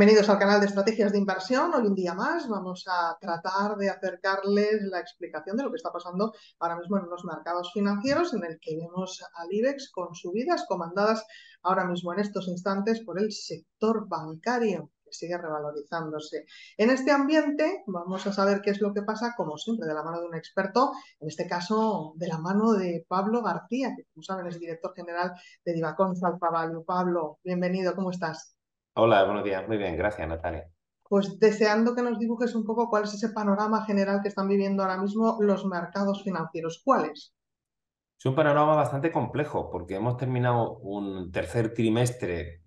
Bienvenidos al canal de Estrategias de Inversión. Hoy un día más vamos a tratar de acercarles la explicación de lo que está pasando ahora mismo en los mercados financieros, en el que vemos al IBEX con subidas comandadas ahora mismo en estos instantes por el sector bancario que sigue revalorizándose. En este ambiente vamos a saber qué es lo que pasa, como siempre, de la mano de un experto, en este caso de la mano de Pablo García, que como saben es director general de Divacón Alfa Pablo, bienvenido, ¿cómo estás? Hola, buenos días. Muy bien, gracias, Natalia. Pues deseando que nos dibujes un poco cuál es ese panorama general que están viviendo ahora mismo los mercados financieros. ¿Cuáles? Es un panorama bastante complejo porque hemos terminado un tercer trimestre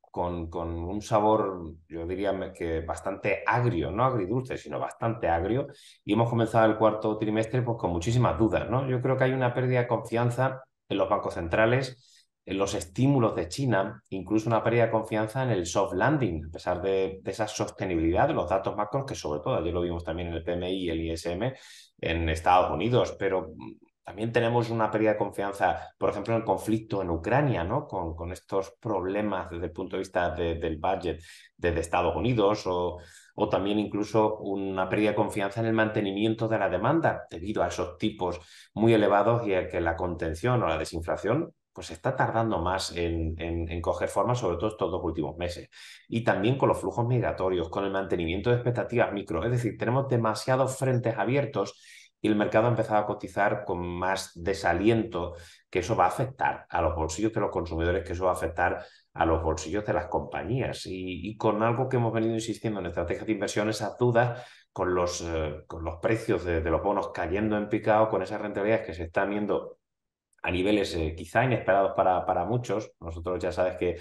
con, un sabor, yo diría que bastante agrio, no agridulce, sino bastante agrio, y hemos comenzado el cuarto trimestre pues, con muchísimas dudas. ¿no? Yo creo que hay una pérdida de confianza en los bancos centrales los estímulos de China, incluso una pérdida de confianza en el soft landing, a pesar de, esa sostenibilidad de los datos macros, que sobre todo ayer lo vimos también en el PMI y el ISM en Estados Unidos, pero mm, también tenemos una pérdida de confianza, por ejemplo, en el conflicto en Ucrania, ¿no? Con, estos problemas desde el punto de vista del budget desde Estados Unidos o, o también incluso una pérdida de confianza en el mantenimiento de la demanda debido a esos tipos muy elevados y a que la contención o la desinflación pues está tardando más en, coger forma, sobre todo estos dos últimos meses. Y también con los flujos migratorios, con el mantenimiento de expectativas micro. Es decir, tenemos demasiados frentes abiertos y el mercado ha empezado a cotizar con más desaliento, que eso va a afectar a los bolsillos de los consumidores, que eso va a afectar a los bolsillos de las compañías. Y, con algo que hemos venido insistiendo en estrategias de inversión, esas dudas con los, eh, los precios de los bonos cayendo en picado, con esas rentabilidades que se están viendo a niveles eh, quizá inesperados para, para muchos. Nosotros ya sabes que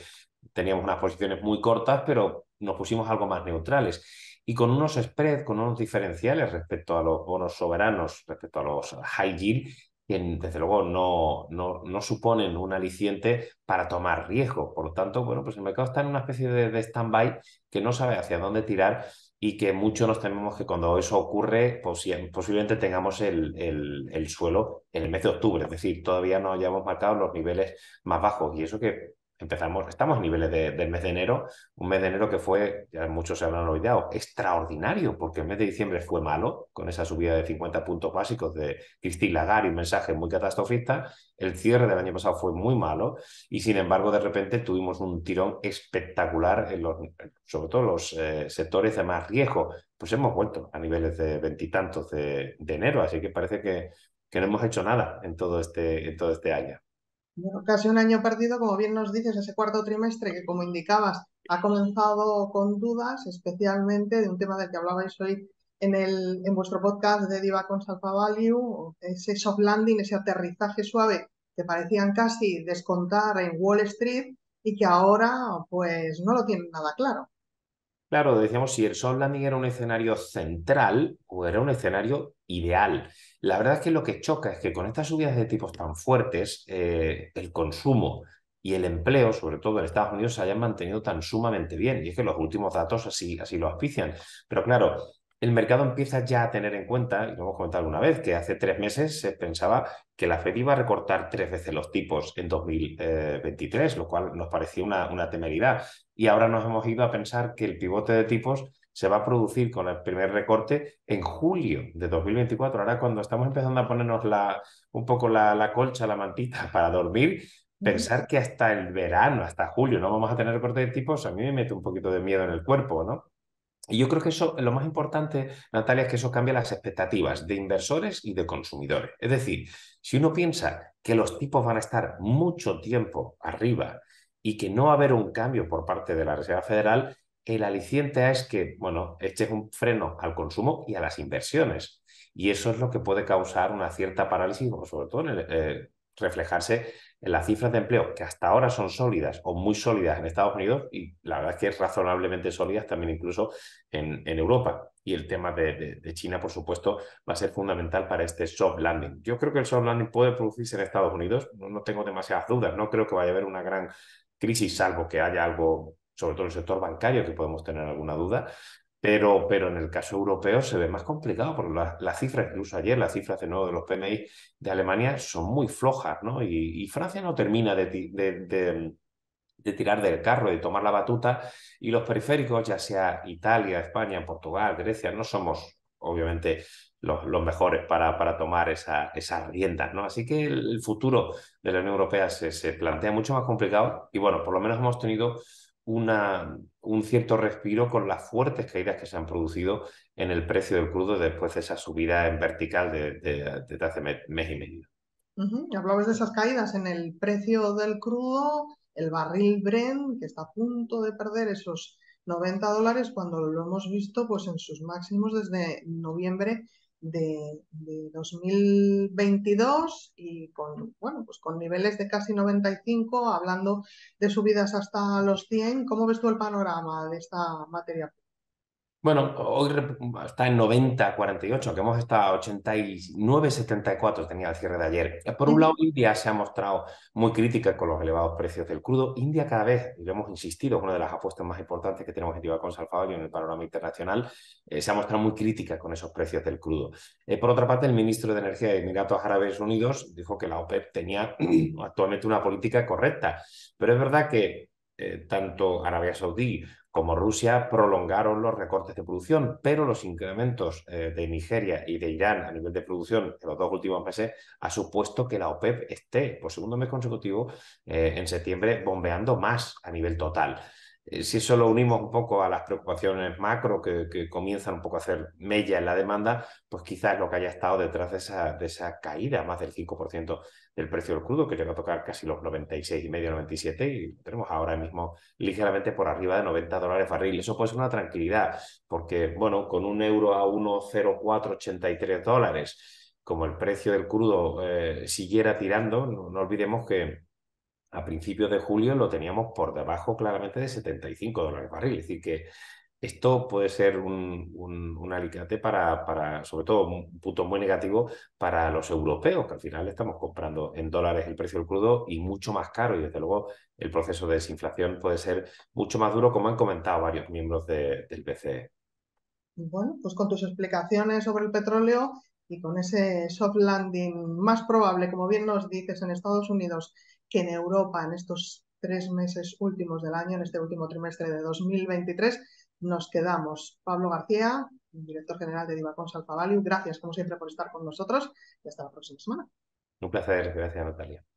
teníamos unas posiciones muy cortas, pero nos pusimos algo más neutrales. Y con unos spreads, con unos diferenciales respecto a los bonos soberanos, respecto a los high yield, que desde luego no, no, suponen un aliciente para tomar riesgo. Por lo tanto, bueno, pues el mercado está en una especie de, de stand-by que no sabe hacia dónde tirar y que mucho nos tememos que cuando eso ocurre, posiblemente tengamos el, el, suelo en el mes de octubre, es decir, todavía no hayamos marcado los niveles más bajos y eso que empezamos, estamos a niveles del mes de enero, un mes de enero que fue, ya muchos se habrán olvidado, extraordinario, porque el mes de diciembre fue malo, con esa subida de 50 puntos básicos de Christine Lagarde y un mensaje muy catastrofista, el cierre del año pasado fue muy malo y sin embargo de repente tuvimos un tirón espectacular en sobre todo los eh, sectores de más riesgo, pues hemos vuelto a niveles de veintitantos de, enero, así que parece que, no hemos hecho nada en todo este, en todo este año casi un año perdido, como bien nos dices, ese cuarto trimestre que, como indicabas, ha comenzado con dudas, especialmente de un tema del que hablabais hoy en, el, en vuestro podcast de Diva con Alpha Value, ese soft landing, ese aterrizaje suave que parecían casi descontar en Wall Street y que ahora pues no lo tienen nada claro. Claro, decíamos si el soft landing era un escenario central o era un escenario ideal. La verdad es que lo que choca es que con estas subidas de tipos tan fuertes, eh, el consumo y el empleo, sobre todo en Estados Unidos, se hayan mantenido tan sumamente bien. Y es que los últimos datos así, así lo auspician. Pero claro, el mercado empieza ya a tener en cuenta, y lo hemos comentado alguna vez, que hace tres meses se pensaba que la Fed iba a recortar tres veces los tipos en 2023, eh, lo cual nos parecía una, temeridad. Y ahora nos hemos ido a pensar que el pivote de tipos se va a producir con el primer recorte en julio de 2024. Ahora cuando estamos empezando a ponernos un poco la, la colcha, la mantita para dormir, pensar que hasta el verano, hasta julio, no vamos a tener recorte de tipos, a mí me mete un poquito de miedo en el cuerpo, ¿no? Y yo creo que eso, lo más importante, Natalia, es que eso cambia las expectativas de inversores y de consumidores. Es decir, si uno piensa que los tipos van a estar mucho tiempo arriba y que no va a haber un cambio por parte de la Reserva Federal, el aliciente es que, bueno, este es un freno al consumo y a las inversiones. Y eso es lo que puede causar una cierta parálisis, o sobre todo en eh, reflejarse en las cifras de empleo, que hasta ahora son sólidas o muy sólidas en Estados Unidos, y la verdad es que es razonablemente sólidas también incluso en, Europa. Y el tema de, China, por supuesto, va a ser fundamental para este soft landing. Yo creo que el soft landing puede producirse en Estados Unidos, no tengo demasiadas dudas, no creo que vaya a haber una gran crisis, salvo que haya algo sobre todo en el sector bancario, que podemos tener alguna duda, pero, pero en el caso europeo se ve más complicado, porque las, cifras, incluso ayer, las cifras de nuevo de los PMI de Alemania son muy flojas, ¿no? Y, Francia no termina de, tirar del carro, de tomar la batuta, y los periféricos, ya sea Italia, España, Portugal, Grecia, no somos obviamente los, mejores para, para tomar esa, esas riendas, ¿no? Así que el, el futuro de la Unión Europea se, se plantea mucho más complicado y bueno, por lo menos hemos tenido un cierto respiro con las fuertes caídas que se han producido en el precio del crudo después de esa subida en vertical de, hace mes, y medio. Uh Hablabas de esas caídas en el precio del crudo, el barril Brent, que está a punto de perder esos 90 dólares, cuando lo hemos visto pues, en sus máximos desde noviembre de, 2022 y con, bueno, pues con niveles de casi 95, hablando de subidas hasta los 100. ¿Cómo ves tú el panorama de esta materia? Bueno, hoy está en 90, 48, que hemos estado a 89, 74 tenía el cierre de ayer. Por un lado, India se ha mostrado muy crítica con los elevados precios del crudo. India cada vez, y lo hemos insistido, es una de las apuestas más importantes que tenemos en con y en el panorama internacional, eh, se ha mostrado muy crítica con esos precios del crudo. Eh, por otra parte, el ministro de Energía de Emiratos Árabes Unidos dijo que la OPEP tenía actualmente una política correcta, pero es verdad que eh, tanto Arabia Saudí como Rusia prolongaron los recortes de producción, pero los incrementos eh, de Nigeria y de Irán a nivel de producción en los dos últimos meses ha supuesto que la OPEP esté, por segundo mes consecutivo, eh, en septiembre bombeando más a nivel total. Si eso lo unimos un poco a las preocupaciones macro que, comienzan un poco a hacer mella en la demanda, pues quizás lo que haya estado detrás de esa, de esa caída, más del 5% del precio del crudo, que llega a tocar casi los 96 y medio, 97, y tenemos ahora mismo ligeramente por arriba de 90 dólares barril. Eso puede ser una tranquilidad, porque, bueno, con un euro a 1,0483 dólares, como el precio del crudo eh, siguiera tirando, no, no olvidemos que a principios de julio lo teníamos por debajo claramente de 75 dólares barril. Es decir, que esto puede ser un, un, alicate para, sobre todo, un punto muy negativo para los europeos, que al final estamos comprando en dólares el precio del crudo y mucho más caro. Y desde luego el proceso de desinflación puede ser mucho más duro, como han comentado varios miembros del BCE. Bueno, pues con tus explicaciones sobre el petróleo y con ese soft landing más probable, como bien nos dices, en Estados Unidos que en Europa en estos tres meses últimos del año, en este último trimestre de 2023, nos quedamos Pablo García, director general de Divacons Salfavali. Gracias, como siempre, por estar con nosotros y hasta la próxima semana. Un placer, gracias, Natalia.